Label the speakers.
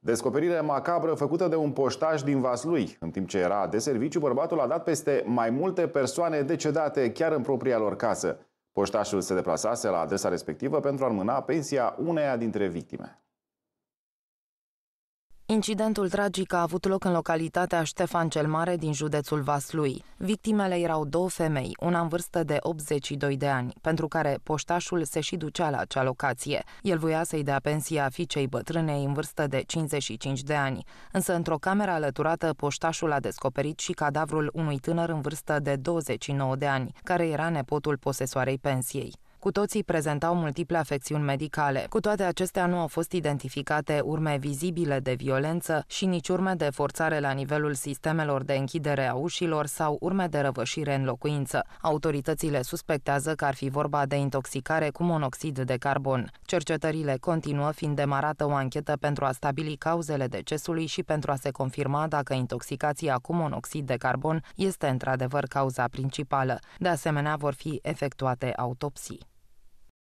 Speaker 1: Descoperire macabră făcută de un poștaș din Vaslui. În timp ce era de serviciu, bărbatul a dat peste mai multe persoane decedate chiar în propria lor casă. Poștașul se deplasase la adresa respectivă pentru a-l mâna pensia uneia dintre victime.
Speaker 2: Incidentul tragic a avut loc în localitatea Ștefan cel Mare din județul Vaslui. Victimele erau două femei, una în vârstă de 82 de ani, pentru care poștașul se și ducea la acea locație. El voia să-i dea pensia fiicei bătrânei în vârstă de 55 de ani, însă într-o cameră alăturată poștașul a descoperit și cadavrul unui tânăr în vârstă de 29 de ani, care era nepotul posesoarei pensiei. Cu toții prezentau multiple afecțiuni medicale. Cu toate acestea nu au fost identificate urme vizibile de violență și nici urme de forțare la nivelul sistemelor de închidere a ușilor sau urme de răvășire în locuință. Autoritățile suspectează că ar fi vorba de intoxicare cu monoxid de carbon. Cercetările continuă fiind demarată o anchetă pentru a stabili cauzele decesului și pentru a se confirma dacă intoxicația cu monoxid de carbon este într-adevăr cauza principală. De asemenea, vor fi efectuate autopsii.